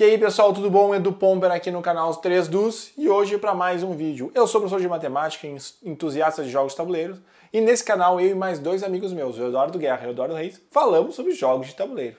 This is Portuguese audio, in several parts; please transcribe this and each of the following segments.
E aí pessoal, tudo bom? Edu Pomper aqui no canal Os 3 dos e hoje para mais um vídeo. Eu sou professor de matemática e entusiasta de jogos de tabuleiros e nesse canal eu e mais dois amigos meus, o Eduardo Guerra e o Eduardo Reis, falamos sobre jogos de tabuleiro.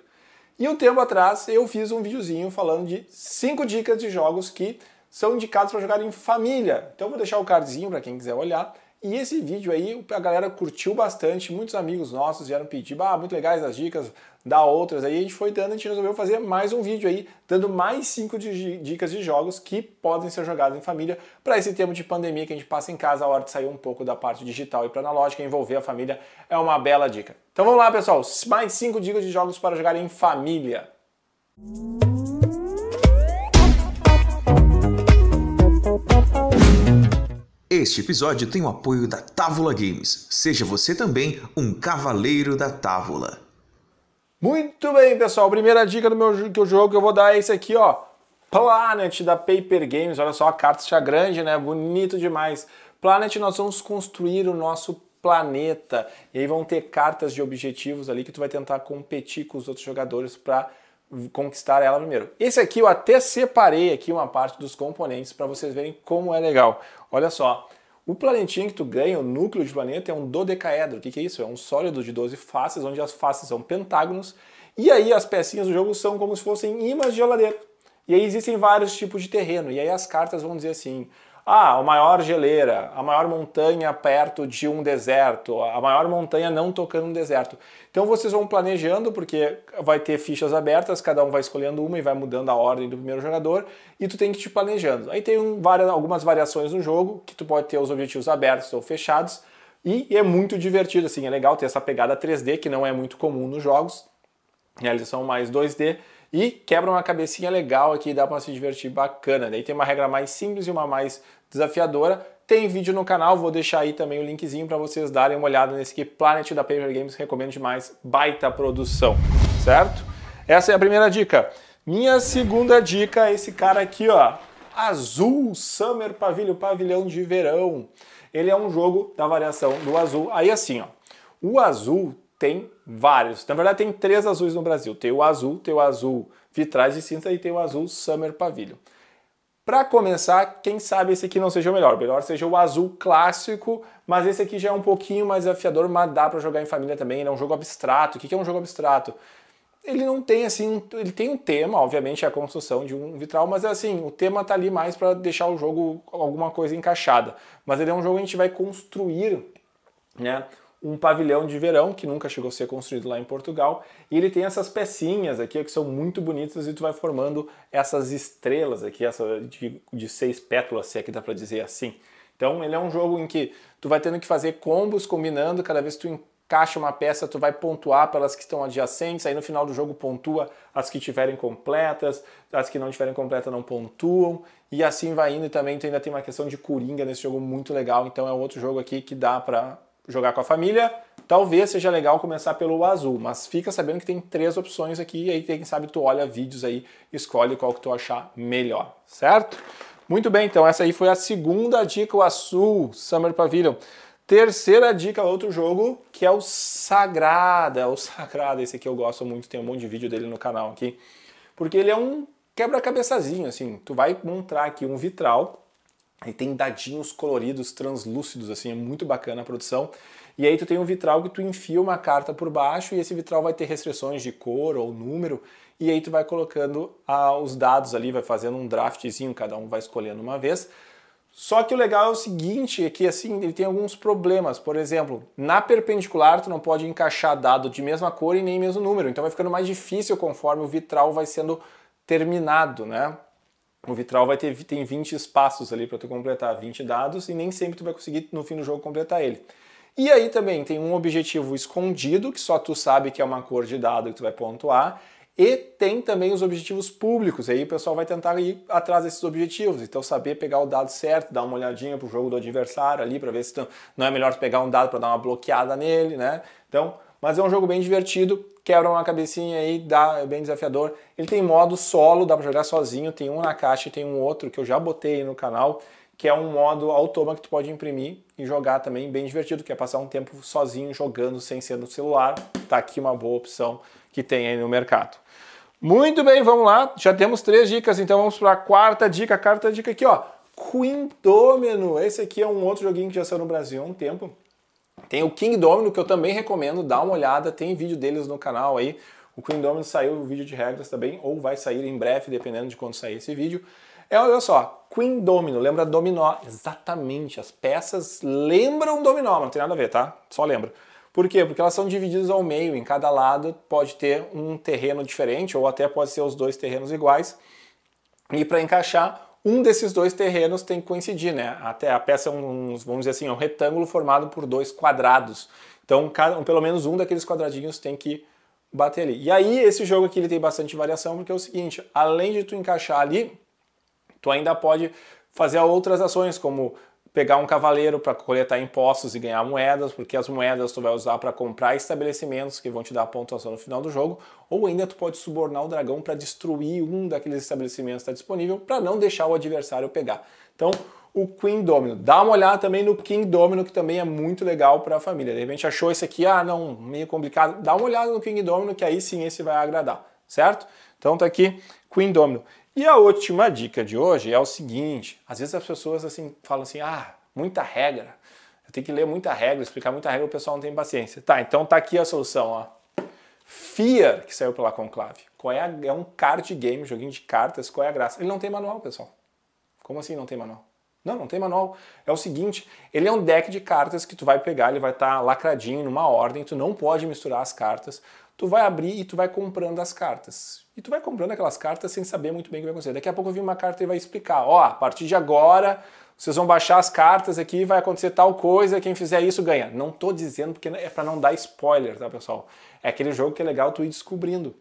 E um tempo atrás eu fiz um videozinho falando de cinco dicas de jogos que são indicados para jogar em família. Então vou deixar o cardzinho para quem quiser olhar e esse vídeo aí a galera curtiu bastante, muitos amigos nossos vieram pedir, ah, muito legais as dicas, dá outras aí, a gente foi dando, a gente resolveu fazer mais um vídeo aí, dando mais cinco dicas de jogos que podem ser jogados em família para esse tempo de pandemia que a gente passa em casa, a hora de sair um pouco da parte digital e para analógica, envolver a família é uma bela dica. Então vamos lá, pessoal, mais cinco dicas de jogos para jogar em família. Música Este episódio tem o apoio da Távola Games. Seja você também um cavaleiro da Távola. Muito bem, pessoal. Primeira dica do meu que eu jogo que eu vou dar é esse aqui, ó. Planet da Paper Games. Olha só a carta grande, né? Bonito demais. Planet nós vamos construir o nosso planeta. E aí vão ter cartas de objetivos ali que tu vai tentar competir com os outros jogadores para conquistar ela primeiro. Esse aqui eu até separei aqui uma parte dos componentes para vocês verem como é legal. Olha só, o planetinho que tu ganha, o núcleo de planeta, é um dodecaedro. O que, que é isso? É um sólido de 12 faces, onde as faces são pentágonos. E aí as pecinhas do jogo são como se fossem imãs de geladeira. E aí existem vários tipos de terreno. E aí as cartas vão dizer assim... Ah, a maior geleira, a maior montanha perto de um deserto, a maior montanha não tocando um deserto. Então vocês vão planejando, porque vai ter fichas abertas, cada um vai escolhendo uma e vai mudando a ordem do primeiro jogador, e tu tem que te planejando. Aí tem um, várias, algumas variações no jogo, que tu pode ter os objetivos abertos ou fechados, e é muito divertido, assim, é legal ter essa pegada 3D, que não é muito comum nos jogos, eles são mais 2D, e quebra uma cabecinha legal aqui, dá para se divertir bacana. Daí né? tem uma regra mais simples e uma mais desafiadora. Tem vídeo no canal, vou deixar aí também o linkzinho para vocês darem uma olhada nesse que Planet da Paper Games, recomendo demais, baita produção, certo? Essa é a primeira dica. Minha segunda dica é esse cara aqui, ó, Azul Summer Pavilho, pavilhão de verão. Ele é um jogo da variação do azul. Aí assim, ó, o azul tem vários. Na verdade, tem três azuis no Brasil. Tem o azul, tem o azul vitrais e cinza e tem o azul Summer Pavilion. Para começar, quem sabe esse aqui não seja o melhor. melhor seja o azul clássico, mas esse aqui já é um pouquinho mais desafiador, mas dá para jogar em família também. Ele é um jogo abstrato. O que é um jogo abstrato? Ele não tem assim, ele tem um tema, obviamente é a construção de um vitral, mas é assim, o tema tá ali mais para deixar o jogo alguma coisa encaixada. Mas ele é um jogo que a gente vai construir, né? um pavilhão de verão que nunca chegou a ser construído lá em Portugal e ele tem essas pecinhas aqui que são muito bonitas e tu vai formando essas estrelas aqui essa de, de seis pétalas se é que dá para dizer assim então ele é um jogo em que tu vai tendo que fazer combos combinando cada vez que tu encaixa uma peça tu vai pontuar pelas que estão adjacentes aí no final do jogo pontua as que tiverem completas as que não tiverem completa não pontuam e assim vai indo e também tu ainda tem uma questão de coringa nesse jogo muito legal então é um outro jogo aqui que dá para jogar com a família, talvez seja legal começar pelo azul, mas fica sabendo que tem três opções aqui, e aí quem sabe tu olha vídeos aí, escolhe qual que tu achar melhor, certo? Muito bem, então essa aí foi a segunda dica, o azul, Summer Pavilion. Terceira dica, outro jogo, que é o Sagrada. É o Sagrada, esse aqui eu gosto muito, tem um monte de vídeo dele no canal aqui. Porque ele é um quebra-cabeçazinho, assim. Tu vai montar aqui um vitral e tem dadinhos coloridos, translúcidos, assim, é muito bacana a produção. E aí tu tem um vitral que tu enfia uma carta por baixo e esse vitral vai ter restrições de cor ou número. E aí tu vai colocando ah, os dados ali, vai fazendo um draftzinho, cada um vai escolhendo uma vez. Só que o legal é o seguinte, é que assim, ele tem alguns problemas. Por exemplo, na perpendicular tu não pode encaixar dado de mesma cor e nem mesmo número. Então vai ficando mais difícil conforme o vitral vai sendo terminado, né? O vitral vai ter tem 20 espaços ali para tu completar, 20 dados e nem sempre tu vai conseguir no fim do jogo completar ele. E aí também tem um objetivo escondido que só tu sabe que é uma cor de dado que tu vai pontuar. E tem também os objetivos públicos, aí o pessoal vai tentar ir atrás desses objetivos, então saber pegar o dado certo, dar uma olhadinha pro jogo do adversário ali para ver se não é melhor pegar um dado para dar uma bloqueada nele, né? Então, mas é um jogo bem divertido, quebra uma cabecinha aí, dá, é bem desafiador. Ele tem modo solo, dá para jogar sozinho, tem um na caixa e tem um outro que eu já botei aí no canal, que é um modo automa que tu pode imprimir e jogar também, bem divertido, que é passar um tempo sozinho jogando sem ser no celular. Tá aqui uma boa opção que tem aí no mercado. Muito bem, vamos lá. Já temos três dicas, então vamos para a quarta dica. A quarta dica aqui, ó. Quindômeno. Esse aqui é um outro joguinho que já saiu no Brasil há um tempo. Tem o King Domino, que eu também recomendo, dá uma olhada, tem vídeo deles no canal aí. O King Domino saiu o vídeo de regras também, ou vai sair em breve, dependendo de quando sair esse vídeo. É, olha só, Queen Domino, lembra dominó? Exatamente, as peças lembram dominó, mas não tem nada a ver, tá? Só lembra. Por quê? Porque elas são divididas ao meio, em cada lado pode ter um terreno diferente, ou até pode ser os dois terrenos iguais. E para encaixar, um desses dois terrenos tem que coincidir, né? Até a peça é um, vamos dizer assim, é um retângulo formado por dois quadrados. Então, cada, pelo menos um daqueles quadradinhos tem que bater ali. E aí, esse jogo aqui ele tem bastante variação, porque é o seguinte, além de tu encaixar ali, tu ainda pode fazer outras ações, como pegar um cavaleiro para coletar impostos e ganhar moedas, porque as moedas tu vai usar para comprar estabelecimentos que vão te dar pontuação no final do jogo, ou ainda tu pode subornar o dragão para destruir um daqueles estabelecimentos que está disponível para não deixar o adversário pegar. Então, o Queen Domino. Dá uma olhada também no King Domino, que também é muito legal para a família. De repente achou esse aqui, ah, não, meio complicado. Dá uma olhada no King Domino, que aí sim esse vai agradar, certo? Então tá aqui Queen Domino. E a última dica de hoje é o seguinte: às vezes as pessoas assim falam assim, ah, muita regra, eu tenho que ler muita regra, explicar muita regra, o pessoal não tem paciência. Tá, então tá aqui a solução, ó. FIAR, que saiu pela Conclave. Qual é, a, é um card game, joguinho de cartas, qual é a graça? Ele não tem manual, pessoal. Como assim não tem manual? Não, não tem manual. É o seguinte, ele é um deck de cartas que tu vai pegar, ele vai estar tá lacradinho numa ordem, tu não pode misturar as cartas, tu vai abrir e tu vai comprando as cartas. E tu vai comprando aquelas cartas sem saber muito bem o que vai acontecer. Daqui a pouco vem uma carta e vai explicar, ó, a partir de agora vocês vão baixar as cartas aqui, vai acontecer tal coisa, quem fizer isso ganha. Não tô dizendo porque é para não dar spoiler, tá, pessoal? É aquele jogo que é legal tu ir descobrindo.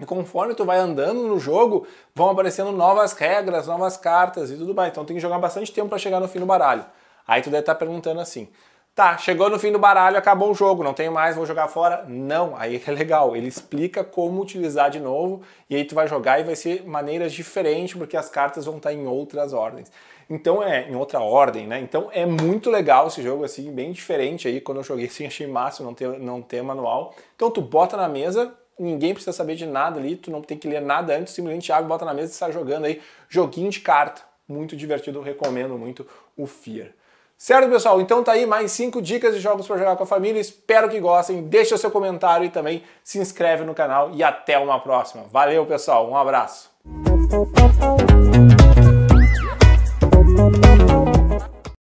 E conforme tu vai andando no jogo, vão aparecendo novas regras, novas cartas e tudo mais. Então tem que jogar bastante tempo para chegar no fim do baralho. Aí tu deve estar tá perguntando assim: Tá, chegou no fim do baralho, acabou o jogo, não tenho mais, vou jogar fora. Não, aí é, é legal, ele explica como utilizar de novo e aí tu vai jogar e vai ser maneiras diferentes porque as cartas vão estar tá em outras ordens. Então é em outra ordem, né? Então é muito legal esse jogo assim, bem diferente aí quando eu joguei assim, achei massa não ter não ter manual. Então tu bota na mesa, ninguém precisa saber de nada ali, tu não tem que ler nada antes, simplesmente água, bota na mesa e sai jogando aí joguinho de carta. Muito divertido, recomendo muito o Fear. Certo, pessoal? Então tá aí mais 5 dicas de jogos para jogar com a família. Espero que gostem. Deixa o seu comentário e também se inscreve no canal e até uma próxima. Valeu, pessoal. Um abraço.